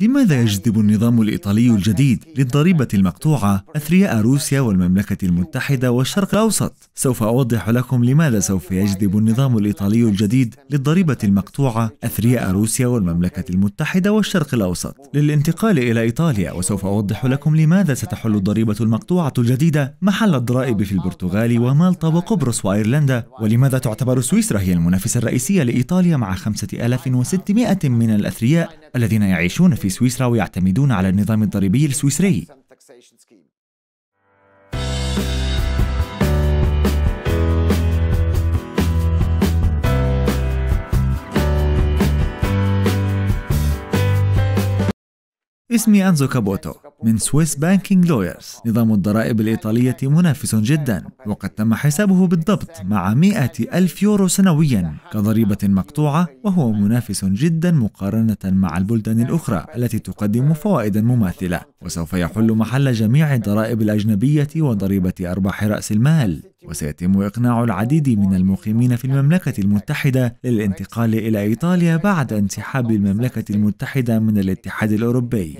لماذا يجذب النظام الإيطالي الجديد للضريبة المقطوعة أثرياء روسيا والمملكة المتحدة والشرق الأوسط؟ سوف أوضح لكم لماذا سوف يجذب النظام الإيطالي الجديد للضريبة المقطوعة أثرياء روسيا والمملكة المتحدة والشرق الأوسط للانتقال إلى إيطاليا وسوف أوضح لكم لماذا ستحل الضريبة المقطوعة الجديدة محل الضرائب في البرتغال ومالطا وقبرص وأيرلندا ولماذا تعتبر سويسرا هي المنافسة الرئيسية لإيطاليا مع 5600 من الأثرياء الذين يعيشون في في سويسرا ويعتمدون على النظام الضريبي السويسري اسمي أنزو كابوتو من سويس بانكينج لويرز نظام الضرائب الإيطالية منافس جدا وقد تم حسابه بالضبط مع مئة ألف يورو سنويا كضريبة مقطوعة وهو منافس جدا مقارنة مع البلدان الأخرى التي تقدم فوائد مماثلة وسوف يحل محل جميع الضرائب الأجنبية وضريبة أرباح رأس المال وسيتم إقناع العديد من المقيمين في المملكة المتحدة للانتقال إلى إيطاليا بعد انسحاب المملكة المتحدة من الاتحاد الأوروبي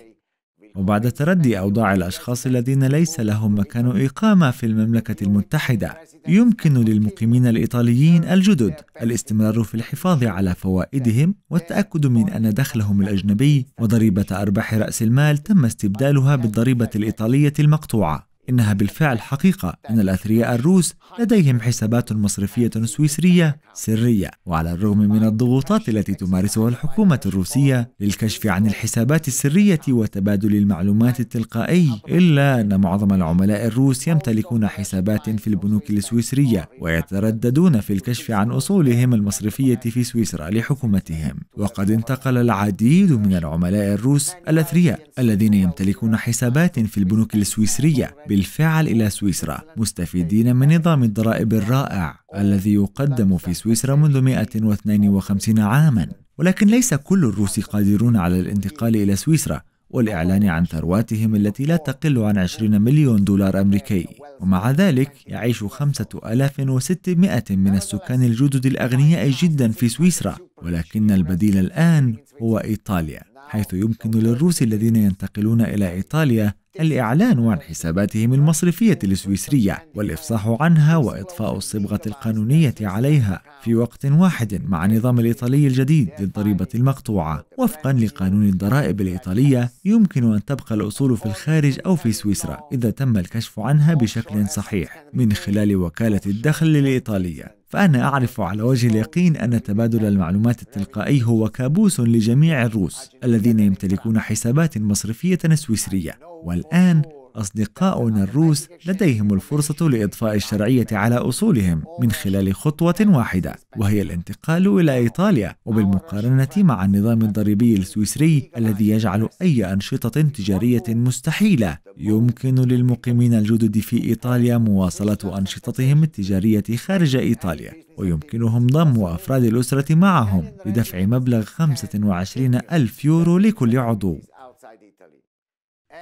وبعد تردي أوضاع الأشخاص الذين ليس لهم مكان إقامة في المملكة المتحدة يمكن للمقيمين الإيطاليين الجدد الاستمرار في الحفاظ على فوائدهم والتأكد من أن دخلهم الأجنبي وضريبة أرباح رأس المال تم استبدالها بالضريبة الإيطالية المقطوعة إنها بالفعل حقيقة أن الأثرياء الروس لديهم حسابات مصرفية سويسرية سرية وعلى الرغم من الضغوطات التي تمارسها الحكومة الروسية للكشف عن الحسابات السرية وتبادل المعلومات التلقائي إلا أن معظم العملاء الروس يمتلكون حسابات في البنوك السويسرية ويترددون في الكشف عن أصولهم المصرفية في سويسرا لحكومتهم وقد انتقل العديد من العملاء الروس الأثرياء الذين يمتلكون حسابات في البنوك السويسرية بالفعل إلى سويسرا مستفيدين من نظام الضرائب الرائع الذي يقدم في سويسرا منذ 152 عاما ولكن ليس كل الروس قادرون على الانتقال إلى سويسرا والإعلان عن ثرواتهم التي لا تقل عن 20 مليون دولار أمريكي ومع ذلك يعيش 5600 من السكان الجدد الأغنياء جدا في سويسرا ولكن البديل الآن هو إيطاليا حيث يمكن للروس الذين ينتقلون إلى إيطاليا الإعلان عن حساباتهم المصرفية السويسرية والإفصاح عنها وإطفاء الصبغة القانونية عليها في وقت واحد مع النظام الإيطالي الجديد للضريبة المقطوعة وفقا لقانون الضرائب الإيطالية يمكن أن تبقى الأصول في الخارج أو في سويسرا إذا تم الكشف عنها بشكل صحيح من خلال وكالة الدخل الإيطالية فأنا أعرف على وجه اليقين أن تبادل المعلومات التلقائي هو كابوس لجميع الروس الذين يمتلكون حسابات مصرفية سويسرية والآن أصدقاؤنا الروس لديهم الفرصة لإضفاء الشرعية على أصولهم من خلال خطوة واحدة وهي الانتقال إلى إيطاليا وبالمقارنة مع النظام الضريبي السويسري الذي يجعل أي أنشطة تجارية مستحيلة يمكن للمقيمين الجدد في إيطاليا مواصلة أنشطتهم التجارية خارج إيطاليا ويمكنهم ضم أفراد الأسرة معهم بدفع مبلغ 25 ألف يورو لكل عضو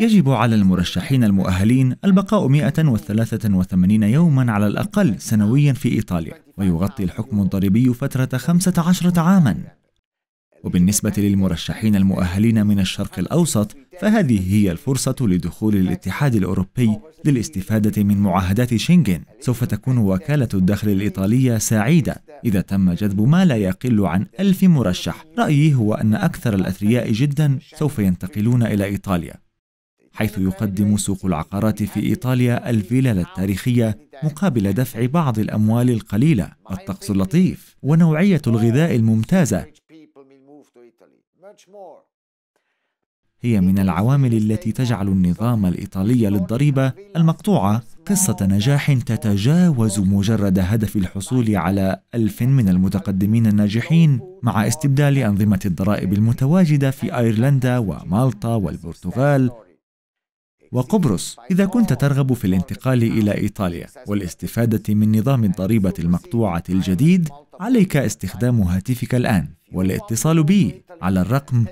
يجب على المرشحين المؤهلين البقاء 183 يوما على الأقل سنويا في إيطاليا ويغطي الحكم الضريبي فترة 15 عاما وبالنسبة للمرشحين المؤهلين من الشرق الأوسط فهذه هي الفرصة لدخول الاتحاد الأوروبي للاستفادة من معاهدات شنغن سوف تكون وكالة الدخل الإيطالية سعيدة إذا تم جذب ما لا يقل عن ألف مرشح رأيي هو أن أكثر الأثرياء جدا سوف ينتقلون إلى إيطاليا حيث يقدم سوق العقارات في إيطاليا الفلل التاريخية مقابل دفع بعض الأموال القليلة الطقس اللطيف ونوعية الغذاء الممتازة هي من العوامل التي تجعل النظام الإيطالي للضريبة المقطوعة قصة نجاح تتجاوز مجرد هدف الحصول على ألف من المتقدمين الناجحين مع استبدال أنظمة الضرائب المتواجدة في أيرلندا ومالطا والبرتغال وقبرص إذا كنت ترغب في الانتقال إلى إيطاليا والاستفادة من نظام الضريبة المقطوعة الجديد عليك استخدام هاتفك الآن والاتصال بي على الرقم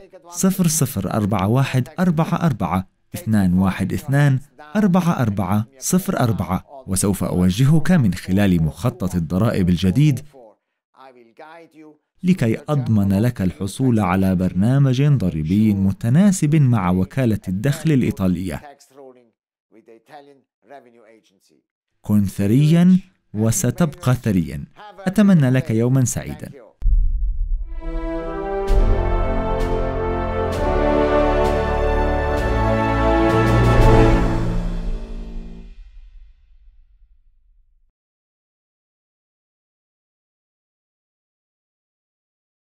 004144 وسوف أوجهك من خلال مخطط الضرائب الجديد لكي أضمن لك الحصول على برنامج ضريبي متناسب مع وكالة الدخل الإيطالية. كن ثريا وستبقى ثريا. أتمنى لك يوما سعيدا.